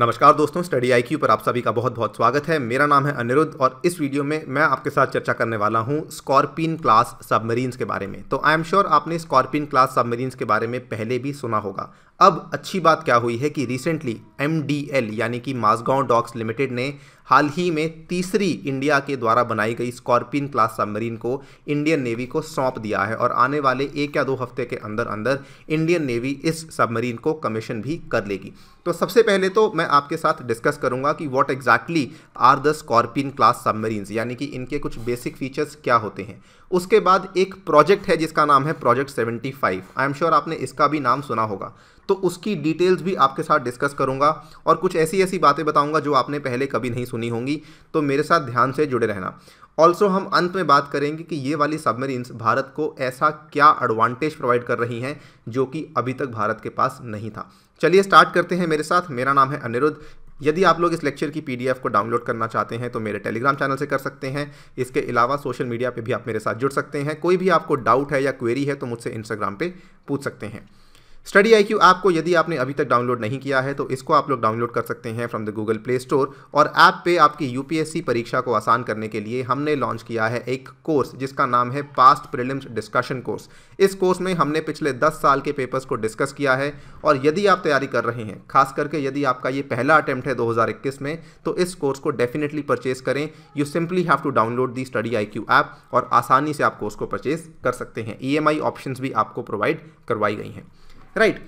नमस्कार दोस्तों study IQ Q पर आप सभी का बहुत बहुत स्वागत है मेरा नाम है अनिरुद्ध और इस वीडियो में मैं आपके साथ चर्चा करने वाला हूं स्कॉर्पिन क्लास सबमरीन्स के बारे में तो आई एम श्योर आपने स्कॉर्पिन क्लास सबमरीन्स के बारे में पहले भी सुना होगा अब अच्छी बात क्या हुई है कि रिसेंटली एम यानी कि माजगांव डॉक्स लिमिटेड ने हाल ही में तीसरी इंडिया के द्वारा बनाई गई स्कॉर्पियन क्लास सबमरीन को इंडियन नेवी को सौंप दिया है और आने वाले एक या दो हफ्ते के अंदर अंदर इंडियन नेवी इस सबमरीन को कमीशन भी कर लेगी तो सबसे पहले तो मैं आपके साथ डिस्कस करूंगा कि what exactly are the Scorpion class submarines यानी कि इनके कुछ बेसिक फीचर्स क्या होते हैं उसके बाद एक प्रोजेक्ट है जिसका नाम है project seventy I am sure आपने इसका भी नाम सुना होगा तो उसकी डिटेल्स भी आपके साथ डिस्कस करूँगा और कुछ ऐसी ऐसी बातें बताऊँगा जो आपने पहले कभी नहीं सुनी होंगी तो मेरे साथ ध्यान से जुड़े रहना ऑल्सो हम अंत में बात करेंगे कि ये वाली सबमरीन्स भारत को ऐसा क्या एडवांटेज प्रोवाइड कर रही हैं जो कि अभी तक भारत के पास नहीं था चलिए स्टार्ट करते हैं मेरे साथ मेरा नाम है अनिरुद्ध यदि आप लोग इस लेक्चर की पीडीएफ को डाउनलोड करना चाहते हैं तो मेरे टेलीग्राम चैनल से कर सकते हैं इसके अलावा सोशल मीडिया पे भी आप मेरे साथ जुड़ सकते हैं कोई भी आपको डाउट है या क्वेरी है तो मुझसे इंस्टाग्राम पे पूछ सकते हैं स्टडी आई क्यू ऐप को यदि आपने अभी तक डाउनलोड नहीं किया है तो इसको आप लोग डाउनलोड कर सकते हैं from the Google Play Store और ऐप पे आपकी यूपीएससी परीक्षा को आसान करने के लिए हमने लॉन्च किया है एक कोर्स जिसका नाम है पास्ट प्रिलिम्स डिस्कशन कोर्स इस कोर्स में हमने पिछले 10 साल के पेपर्स को डिस्कस किया है और यदि आप तैयारी कर रहे हैं खास करके यदि आपका ये पहला अटैम्प्ट है दो में तो इस कोर्स को डेफिनेटली परचेज करें you simply have to download the Study IQ app ऐप और आसानी से आप कोर्स को परचेज कर सकते हैं ई एम आई ऑप्शंस भी आपको प्रोवाइड करवाई गई हैं राइट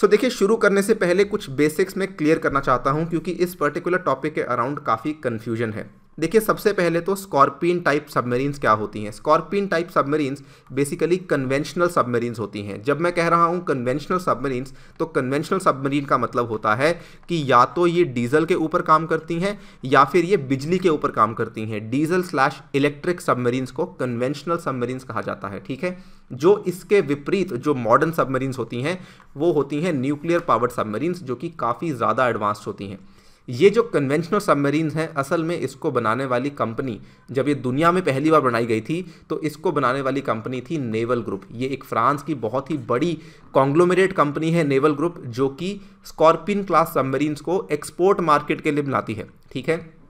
सो देखिए शुरू करने से पहले कुछ बेसिक्स में क्लियर करना चाहता हूं क्योंकि इस पर्टिकुलर टॉपिक के अराउंड काफ़ी कंफ्यूजन है देखिए सबसे पहले तो स्कॉर्पियन टाइप सबमरीन्स क्या होती हैं Scorpion type submarines basically conventional submarines होती हैं जब मैं कह रहा हूँ कन्वेंशनल सबमरीन्स तो कन्वेंशनल सबमरीन का मतलब होता है कि या तो ये डीजल के ऊपर काम करती हैं या फिर ये बिजली के ऊपर काम करती हैं डीजल स्लैश इलेक्ट्रिक सबमरीन्स को कन्वेंशनल सबमरीन्स कहा जाता है ठीक है जो इसके विपरीत जो मॉडर्न सबमरीन्स होती हैं वो होती हैं न्यूक्लियर पावर्ड सबमरीन्स जो कि काफ़ी ज़्यादा एडवांस होती हैं ये जो कन्वेंशनल सबमरीन हैं असल में इसको बनाने वाली कंपनी जब ये दुनिया में पहली बार बनाई गई थी तो इसको बनाने वाली कंपनी थी नेवल ग्रुप ये एक फ्रांस की बहुत ही बड़ी कॉन्ग्लोमेरेट कंपनी है नेवल ग्रुप जो कि स्कॉर्पिन क्लास सबमरीन्स को एक्सपोर्ट मार्केट के लिए बनाती है ठीक है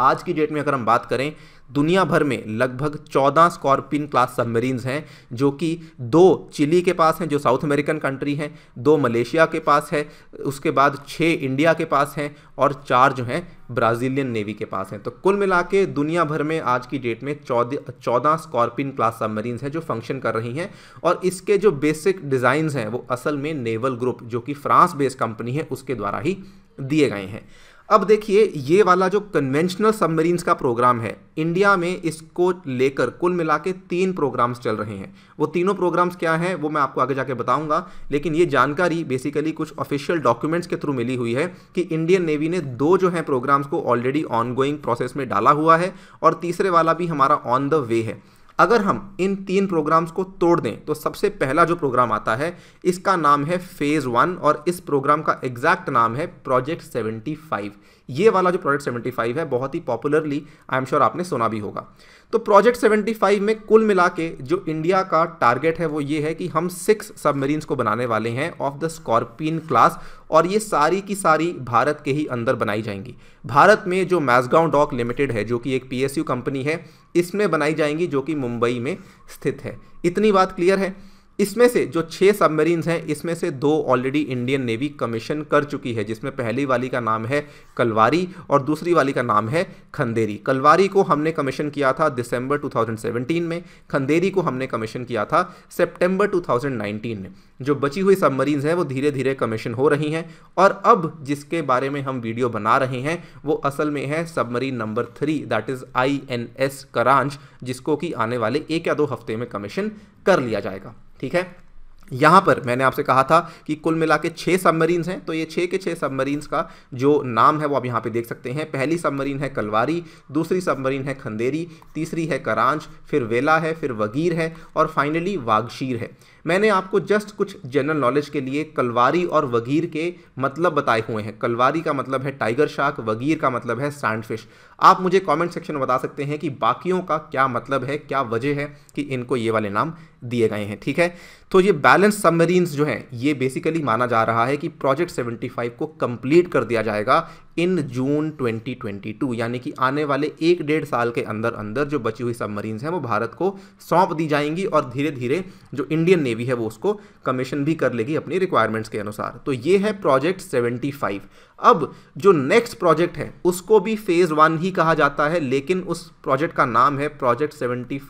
आज की डेट में अगर हम बात करें दुनिया भर में लगभग 14 स्कॉर्पिन क्लास सबमरीन्स हैं जो कि दो चिली के पास हैं जो साउथ अमेरिकन कंट्री हैं दो मलेशिया के पास है उसके बाद छः इंडिया के पास हैं और चार जो हैं ब्राज़ीलियन नेवी के पास हैं तो कुल मिला के दुनिया भर में आज की डेट में चौदह चौदह स्कॉर्पिन क्लास सबमरीन्स हैं जो फंक्शन कर रही हैं और इसके जो बेसिक डिज़ाइंस हैं वो असल में नेवल ग्रुप जो कि फ्रांस बेस्ड कंपनी है उसके द्वारा ही दिए गए हैं अब देखिए ये वाला जो कन्वेंशनल सबमरीन्स का प्रोग्राम है इंडिया में इसको लेकर कुल मिला के तीन प्रोग्राम्स चल रहे हैं वो तीनों प्रोग्राम्स क्या हैं वो मैं आपको आगे जाके बताऊंगा लेकिन ये जानकारी बेसिकली कुछ ऑफिशियल डॉक्यूमेंट्स के थ्रू मिली हुई है कि इंडियन नेवी ने दो जो हैं प्रोग्राम्स को ऑलरेडी ऑनगोइंग प्रोसेस में डाला हुआ है और तीसरे वाला भी हमारा ऑन द वे है अगर हम इन तीन प्रोग्राम्स को तोड़ दें तो सबसे पहला जो प्रोग्राम आता है इसका नाम है फेज़ वन और इस प्रोग्राम का एग्जैक्ट नाम है प्रोजेक्ट सेवेंटी फाइव ये वाला जो प्रोजेक्ट 75 है बहुत ही पॉपुलरली आई एम श्योर आपने सुना भी होगा तो प्रोजेक्ट 75 में कुल मिला के जो इंडिया का टारगेट है वो ये है कि हम सिक्स सबमरीन्स को बनाने वाले हैं ऑफ द स्कॉर्पियन क्लास और ये सारी की सारी भारत के ही अंदर बनाई जाएंगी भारत में जो मैसगांव डॉक लिमिटेड है जो कि एक पीएसयू कंपनी है इसमें बनाई जाएंगी जो कि मुंबई में स्थित है इतनी बात क्लियर है इसमें से जो छः सबमरीन्स हैं इसमें से दो ऑलरेडी इंडियन नेवी कमीशन कर चुकी है जिसमें पहली वाली का नाम है कलवारी और दूसरी वाली का नाम है खंदेरी कलवारी को हमने कमीशन किया था दिसंबर 2017 में खंदेरी को हमने कमीशन किया था सितंबर 2019 में जो बची हुई सबमरीन्स हैं वो धीरे धीरे कमीशन हो रही हैं और अब जिसके बारे में हम वीडियो बना रहे हैं वो असल में है submarine number three that is I N S Karanj जिसको कि आने वाले एक या दो हफ्ते में कमीशन कर लिया जाएगा ठीक है यहाँ पर मैंने आपसे कहा था कि कुल मिला के छः सबमरीन हैं तो ये छः के छः सबमरीन्स का जो नाम है वो आप यहाँ पे देख सकते हैं पहली सबमरीन है कलवारी दूसरी सबमरीन है खंदेरी तीसरी है करांच फिर वेला है फिर वगीर है और फाइनली वागशीर है मैंने आपको जस्ट कुछ जनरल नॉलेज के लिए कलवारी और वगीर के मतलब बताए हुए हैं कलवारी का मतलब है टाइगर शार्क वगीर का मतलब है फिश आप मुझे कमेंट सेक्शन में बता सकते हैं कि बाकियों का क्या मतलब है क्या वजह है कि इनको ये वाले नाम दिए गए हैं ठीक है तो ये बैलेंस सबमरीन्स जो हैं ये बेसिकली माना जा रहा है कि प्रोजेक्ट 75 को कंप्लीट कर दिया जाएगा इन जून 2022 यानी कि आने वाले एक डेढ़ साल के अंदर अंदर जो बची हुई सबमरीन्स हैं वो भारत को सौंप दी जाएंगी और धीरे धीरे जो इंडियन नेवी है वो उसको कमीशन भी कर लेगी अपनी रिक्वायरमेंट्स के अनुसार तो ये है प्रोजेक्ट 75 अब जो नेक्स्ट प्रोजेक्ट है उसको भी फेज़ वन ही कहा जाता है लेकिन उस प्रोजेक्ट का नाम है प्रोजेक्ट सेवेंटी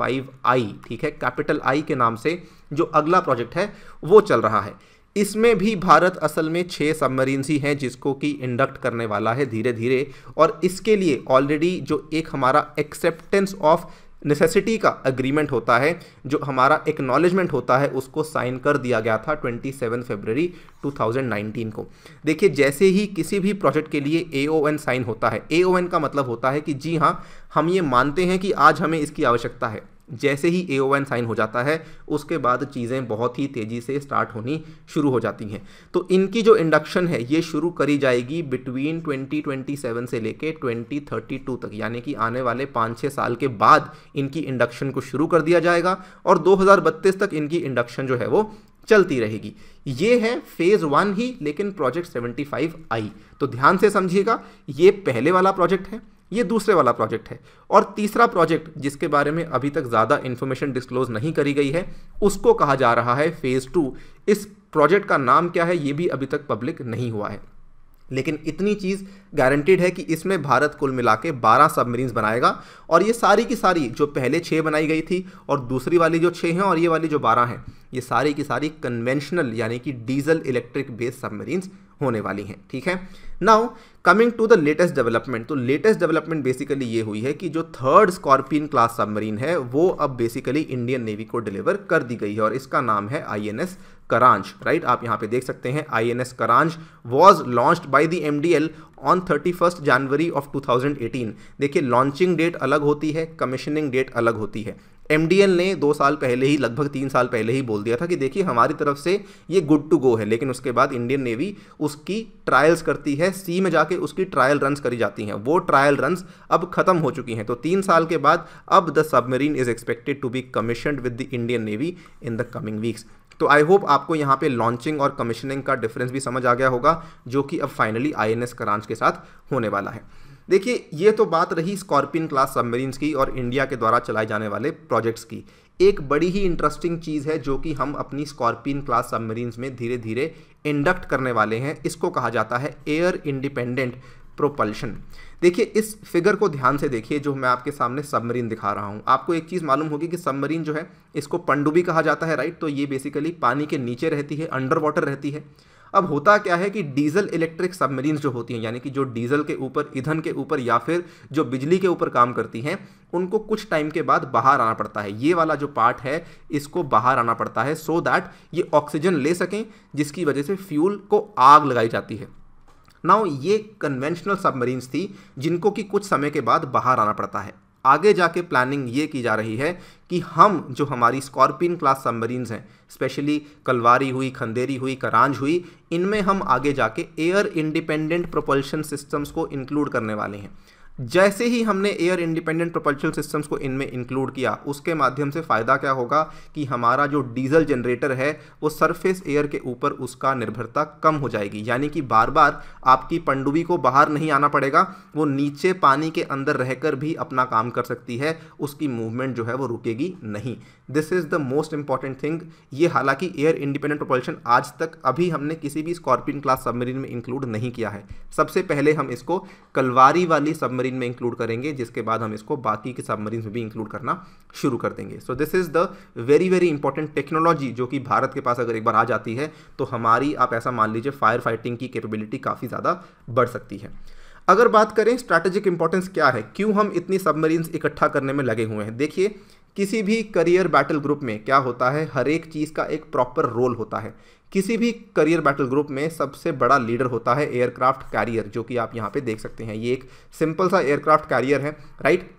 आई ठीक है कैपिटल आई के नाम से जो अगला प्रोजेक्ट है वो चल रहा है इसमें भी भारत असल में छः सबमरीन्स ही हैं जिसको कि इंडक्ट करने वाला है धीरे धीरे और इसके लिए ऑलरेडी जो एक हमारा एक्सेप्टेंस ऑफ नेसेसिटी का अग्रीमेंट होता है जो हमारा एक्नॉलेजमेंट होता है उसको साइन कर दिया गया था 27 फरवरी 2019 को देखिए जैसे ही किसी भी प्रोजेक्ट के लिए ए साइन होता है ए का मतलब होता है कि जी हाँ हम ये मानते हैं कि आज हमें इसकी आवश्यकता है जैसे ही ए ओ एन साइन हो जाता है उसके बाद चीज़ें बहुत ही तेज़ी से स्टार्ट होनी शुरू हो जाती हैं तो इनकी जो इंडक्शन है ये शुरू करी जाएगी बिटवीन 2027 से लेके 2032 तक यानी कि आने वाले पाँच छः साल के बाद इनकी इंडक्शन को शुरू कर दिया जाएगा और 2032 तक इनकी इंडक्शन जो है वो चलती रहेगी ये है फेज़ वन ही लेकिन प्रोजेक्ट सेवेंटी आई तो ध्यान से समझिएगा ये पहले वाला प्रोजेक्ट है ये दूसरे वाला प्रोजेक्ट है और तीसरा प्रोजेक्ट जिसके बारे में अभी तक ज़्यादा इन्फॉर्मेशन डिस्क्लोज नहीं करी गई है उसको कहा जा रहा है फेज़ टू इस प्रोजेक्ट का नाम क्या है ये भी अभी तक पब्लिक नहीं हुआ है लेकिन इतनी चीज़ गारंटीड है कि इसमें भारत कुल मिला के बारह सबमरीन्स बनाएगा और ये सारी की सारी जो पहले छः बनाई गई थी और दूसरी वाली जो छः हैं और ये वाली जो बारह हैं ये सारी की सारी कन्वेंशनल यानी कि डीजल इलेक्ट्रिक बेस्ड सबमरीन्स होने वाली हैं ठीक है now coming to the latest development तो लेटेस्ट डेवलपमेंट बेसिकली ये हुई है कि जो थर्ड स्कॉर्पियन क्लास सबमरीन है वो अब बेसिकली इंडियन नेवी को डिलीवर कर दी गई है और इसका नाम है I N S Karanj right आप यहाँ पे देख सकते हैं I N S Karanj was launch by the M D L on thirty first January of two thousand eighteen देखिए लॉन्चिंग डेट अलग होती है कमीशनिंग डेट अलग होती है एम ने दो साल पहले ही लगभग तीन साल पहले ही बोल दिया था कि देखिए हमारी तरफ से ये गुड टू गो है लेकिन उसके बाद इंडियन नेवी उसकी ट्रायल्स करती है सी में जाके उसकी ट्रायल रन्स करी जाती हैं वो ट्रायल रन्स अब खत्म हो चुकी हैं तो तीन साल के बाद अब the submarine is expected to be commissioned with the Indian navy in the coming weeks तो आई होप आपको यहाँ पे लॉन्चिंग और कमिशनिंग का डिफरेंस भी समझ आ गया होगा जो कि अब फाइनली आई एन के साथ होने वाला है देखिए ये तो बात रही स्कॉर्पियन क्लास सबमरीन्स की और इंडिया के द्वारा चलाए जाने वाले प्रोजेक्ट्स की एक बड़ी ही इंटरेस्टिंग चीज़ है जो कि हम अपनी स्कॉर्पियन क्लास सबमरीन्स में धीरे धीरे इंडक्ट करने वाले हैं इसको कहा जाता है एयर इंडिपेंडेंट प्रोपल्शन देखिए इस फिगर को ध्यान से देखिए जो मैं आपके सामने सबमरीन दिखा रहा हूँ आपको एक चीज़ मालूम होगी कि सबमरीन जो है इसको पंडुबी कहा जाता है राइट तो ये बेसिकली पानी के नीचे रहती है अंडर वाटर रहती है अब होता क्या है कि डीजल इलेक्ट्रिक सबमरीन जो होती हैं यानी कि जो डीजल के ऊपर ईंधन के ऊपर या फिर जो बिजली के ऊपर काम करती हैं उनको कुछ टाइम के बाद बाहर आना पड़ता है ये वाला जो पार्ट है इसको बाहर आना पड़ता है सो so दैट ये ऑक्सीजन ले सकें जिसकी वजह से फ्यूल को आग लगाई जाती है नाउ ये कन्वेंशनल सबमरीन्स थी जिनको कि कुछ समय के बाद बाहर आना पड़ता है आगे जाके प्लानिंग ये की जा रही है कि हम जो हमारी स्कॉर्पियन क्लास सबमरीन्स हैं स्पेशली कलवारी हुई खंदेरी हुई करांज हुई इनमें हम आगे जाके एयर इंडिपेंडेंट प्रोपल्शन सिस्टम्स को इंक्लूड करने वाले हैं जैसे ही हमने एयर इंडिपेंडेंट प्रोपल्शन सिस्टम्स को इनमें इंक्लूड किया उसके माध्यम से फ़ायदा क्या होगा कि हमारा जो डीजल जनरेटर है वो सरफेस एयर के ऊपर उसका निर्भरता कम हो जाएगी यानी कि बार बार आपकी पंडुबी को बाहर नहीं आना पड़ेगा वो नीचे पानी के अंदर रहकर भी अपना काम कर सकती है उसकी मूवमेंट जो है वो रुकेगी नहीं this is the most important thing ये हालांकि एयर इंडिपेंडेंट प्रोपल्शन आज तक अभी हमने किसी भी स्कॉर्पियन क्लास सबमरीन में इंक्लूड नहीं किया है सबसे पहले हम इसको कलवारी वाली सबमरी सबमरीन में इंक्लूड करेंगे जिसके बाद हम इसको बाकी के सबमरीन में भी इंक्लूड करना शुरू कर देंगे so this is the very very important technology जो कि भारत के पास अगर एक बार आ जाती है तो हमारी आप ऐसा मान लीजिए फायर फाइटिंग की कैपेबिलिटी काफ़ी ज़्यादा बढ़ सकती है अगर बात करें स्ट्रैटेजिक इंपॉर्टेंस क्या है क्यों हम इतनी सबमरीन इकट्ठा करने में लगे हुए हैं देखिए किसी भी करियर बैटल ग्रुप में क्या होता है हर एक चीज़ का एक प्रॉपर रोल होता है किसी भी करियर बैटल ग्रुप में सबसे बड़ा लीडर होता है एयरक्राफ्ट कैरियर जो कि आप यहाँ पे देख सकते हैं ये एक सिंपल सा एयरक्राफ्ट कैरियर है राइट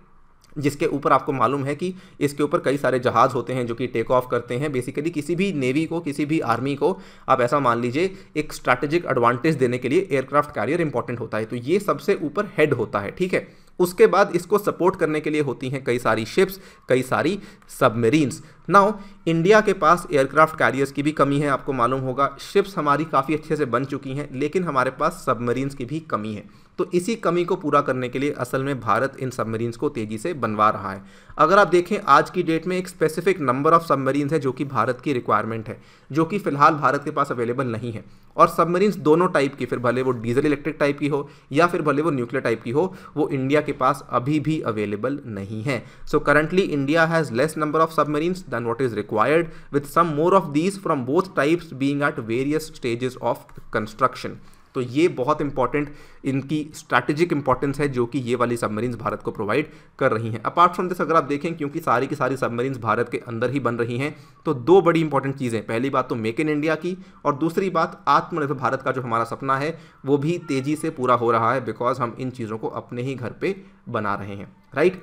जिसके ऊपर आपको मालूम है कि इसके ऊपर कई सारे जहाज़ होते हैं जो कि टेक ऑफ करते हैं बेसिकली किसी भी नेवी को किसी भी आर्मी को आप ऐसा मान लीजिए एक स्ट्रैटेजिक एडवांटेज देने के लिए एयरक्राफ्ट कैरियर इंपॉर्टेंट होता है तो ये सबसे ऊपर हेड होता है ठीक है उसके बाद इसको सपोर्ट करने के लिए होती हैं कई सारी शिप्स कई सारी सबमरीन्स नाउ इंडिया के पास एयरक्राफ्ट कैरियर्स की भी कमी है आपको मालूम होगा शिप्स हमारी काफ़ी अच्छे से बन चुकी हैं लेकिन हमारे पास सबमरीन्स की भी कमी है तो इसी कमी को पूरा करने के लिए असल में भारत इन सबमरीन्स को तेज़ी से बनवा रहा है अगर आप देखें आज की डेट में एक स्पेसिफिक नंबर ऑफ सबमरीन्स है जो कि भारत की रिक्वायरमेंट है जो कि फ़िलहाल भारत के पास अवेलेबल नहीं है और सबमरीन्स दोनों टाइप की फिर भले वो डीजल इलेक्ट्रिक टाइप की हो या फिर भले वो न्यूक्लियर टाइप की हो वो इंडिया के पास अभी भी अवेलेबल नहीं है so currently India has less number of submarines than what is required with some more of these from both types being at various stages of construction तो ये बहुत इंपॉर्टेंट इनकी स्ट्रैटेजिक इंपॉर्टेंस है जो कि ये वाली सबमरीन्स भारत को प्रोवाइड कर रही हैं अपार्ट फ्रॉम दिस अगर आप देखें क्योंकि सारी की सारी सबमरीन्स भारत के अंदर ही बन रही हैं तो दो बड़ी इंपॉर्टेंट चीज़ें पहली बात तो मेक इन इंडिया की और दूसरी बात आत्मनिर्भर भारत का जो हमारा सपना है वो भी तेज़ी से पूरा हो रहा है बिकॉज हम इन चीज़ों को अपने ही घर पर बना रहे हैं राइट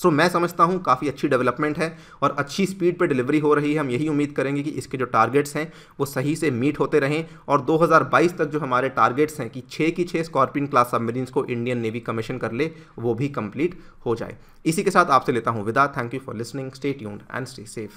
सो so, मैं समझता हूँ काफ़ी अच्छी डेवलपमेंट है और अच्छी स्पीड पे डिलीवरी हो रही है हम यही उम्मीद करेंगे कि इसके जो टारगेट्स हैं वो सही से मीट होते रहें और 2022 तक जो हमारे टारगेट्स हैं कि छः की छः स्कॉर्पियन क्लास सबमरीन्स को इंडियन नेवी कमीशन कर ले वो भी कंप्लीट हो जाए इसी के साथ आपसे लेता हूँ विदा thank you for listening stay tuned and stay safe